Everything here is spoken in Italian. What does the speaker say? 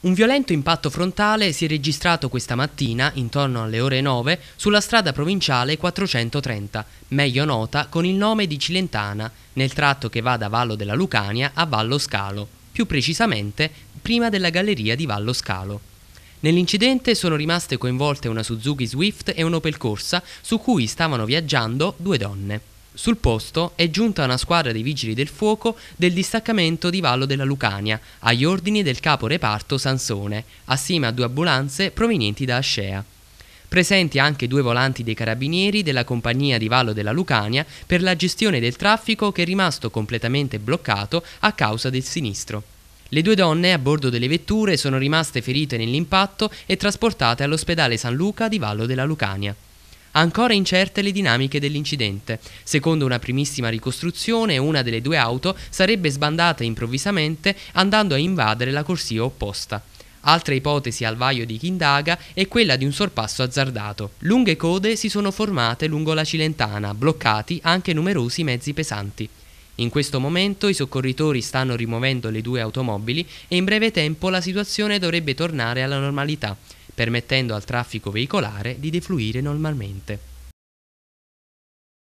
Un violento impatto frontale si è registrato questa mattina, intorno alle ore 9, sulla strada provinciale 430, meglio nota con il nome di Cilentana, nel tratto che va da Vallo della Lucania a Vallo Scalo, più precisamente prima della galleria di Vallo Scalo. Nell'incidente sono rimaste coinvolte una Suzuki Swift e un'Opel Corsa, su cui stavano viaggiando due donne. Sul posto è giunta una squadra dei vigili del fuoco del distaccamento di Vallo della Lucania, agli ordini del capo reparto Sansone, assieme a due ambulanze provenienti da Ascea. Presenti anche due volanti dei carabinieri della compagnia di Vallo della Lucania per la gestione del traffico che è rimasto completamente bloccato a causa del sinistro. Le due donne a bordo delle vetture sono rimaste ferite nell'impatto e trasportate all'ospedale San Luca di Vallo della Lucania. Ancora incerte le dinamiche dell'incidente. Secondo una primissima ricostruzione, una delle due auto sarebbe sbandata improvvisamente andando a invadere la corsia opposta. Altra ipotesi al vaio di chi indaga è quella di un sorpasso azzardato. Lunghe code si sono formate lungo la Cilentana, bloccati anche numerosi mezzi pesanti. In questo momento i soccorritori stanno rimuovendo le due automobili e in breve tempo la situazione dovrebbe tornare alla normalità permettendo al traffico veicolare di defluire normalmente.